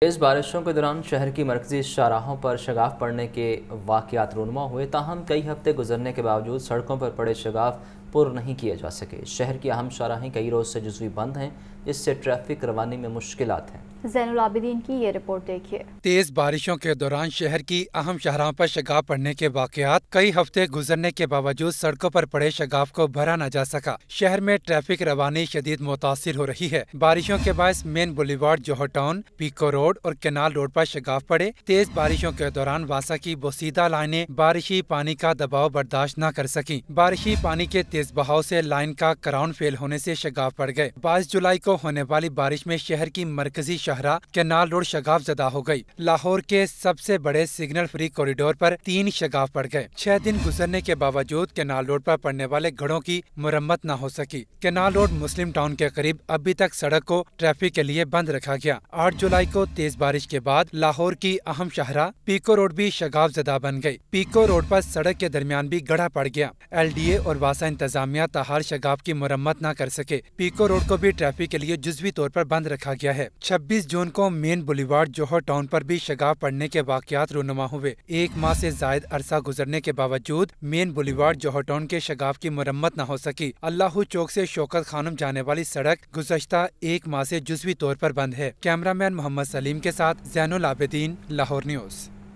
तेज़ बारिशों के दौरान शहर की मरकजी शाहराहों पर शगाफ पड़ने के वाक़त रूनमा हुए ताहम कई हफ्ते गुजरने के बावजूद सड़कों पर पड़े शगाफ पुर नहीं किए जा सके शहर की अहम शराहें कई रोज़ से जजवी बंद हैं इससे ट्रैफिक रवानी में मुश्किल हैं जैनुल की ये रिपोर्ट देखिए तेज बारिशों के दौरान शहर की अहम शहरों पर शगाब पड़ने के वाकयात कई हफ्ते गुजरने के बावजूद सड़कों पर पड़े शगाव को भरा न जा सका शहर में ट्रैफिक रवानी शदीद मुतासर हो रही है बारिशों के बायस main boulevard Johar town Peco road और केनाल रोड आरोप शगाब पड़े तेज बारिशों के दौरान वासा की बोसीदा लाइने बारिशी पानी का दबाव बर्दाश्त न कर सकी बारिशी पानी के तेज तेज बहाव से लाइन का कराउन फेल होने से शगाव पड़ गए बाईस जुलाई को होने वाली बारिश में शहर की मरकजी शहरा केनाल रोड शगाव जदा हो गयी लाहौर के सबसे बड़े सिग्नल फ्री कॉरिडोर आरोप तीन शगाव पड़ गए छह दिन गुजरने के बावजूद केनाल रोड आरोप पड़ने वाले घड़ों की मरम्मत न हो सकी केनाल रोड मुस्लिम टाउन के करीब अभी तक सड़क को ट्रैफिक के लिए बंद रखा गया आठ जुलाई को तेज बारिश के बाद लाहौर की अहम शहरा पीको रोड भी शगाव जदा बन गयी पीको रोड आरोप सड़क के दरमियान भी गढ़ा पड़ गया एल और वासा इंतजार इंतजामिया तहार शगाब की मरम्मत न कर सके पीको रोड को भी ट्रैफिक के लिए जुजवी तौर पर बंद रखा गया है 26 जून को मेन बुलीवार्ड जोहर टाउन पर भी शगाब पड़ने के वाकत रूनुमा हुए एक माह से जायद अरसा गुजरने के बावजूद मेन बुलीवार्ड जोहर टाउन के शगाब की मरम्मत न हो सकी अल्लाह चौक ऐसी शौकत खानम जाने वाली सड़क गुजशत एक माह ऐसी जुजवी तौर आरोप बंद है कैमरा मैन मोहम्मद सलीम के साथ जैन आबेदीन लाहौर न्यूज़